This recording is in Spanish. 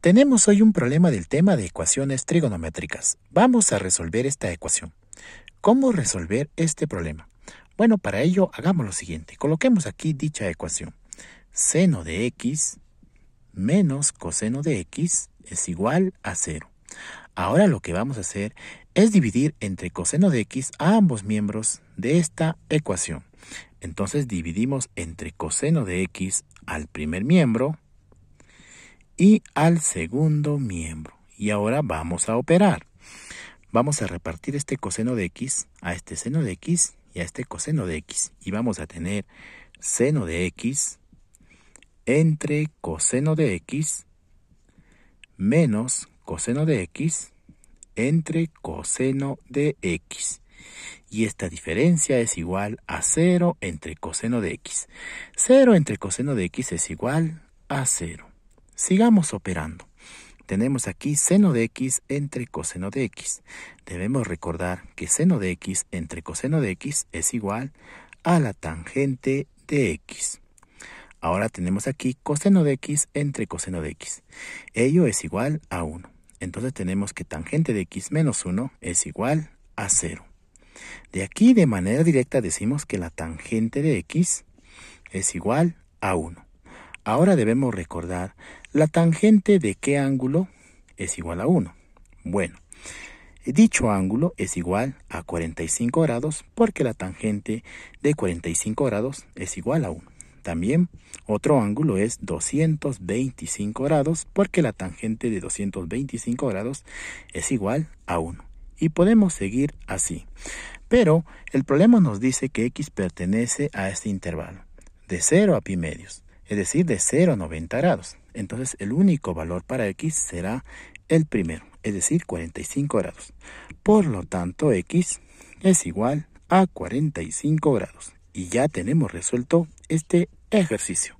Tenemos hoy un problema del tema de ecuaciones trigonométricas. Vamos a resolver esta ecuación. ¿Cómo resolver este problema? Bueno, para ello hagamos lo siguiente. Coloquemos aquí dicha ecuación. Seno de x menos coseno de x es igual a 0. Ahora lo que vamos a hacer es dividir entre coseno de x a ambos miembros de esta ecuación. Entonces dividimos entre coseno de x al primer miembro y al segundo miembro. Y ahora vamos a operar. Vamos a repartir este coseno de x a este seno de x y a este coseno de x. Y vamos a tener seno de x entre coseno de x menos coseno de x entre coseno de x. Y esta diferencia es igual a 0 entre coseno de x. 0 entre coseno de x es igual a 0. Sigamos operando. Tenemos aquí seno de x entre coseno de x. Debemos recordar que seno de x entre coseno de x es igual a la tangente de x. Ahora tenemos aquí coseno de x entre coseno de x. Ello es igual a 1. Entonces tenemos que tangente de x menos 1 es igual a 0. De aquí de manera directa decimos que la tangente de x es igual a 1. Ahora debemos recordar la tangente de qué ángulo es igual a 1. Bueno, dicho ángulo es igual a 45 grados porque la tangente de 45 grados es igual a 1. También otro ángulo es 225 grados porque la tangente de 225 grados es igual a 1. Y podemos seguir así. Pero el problema nos dice que x pertenece a este intervalo, de 0 a pi medios es decir, de 0 a 90 grados. Entonces el único valor para x será el primero, es decir, 45 grados. Por lo tanto, x es igual a 45 grados. Y ya tenemos resuelto este ejercicio.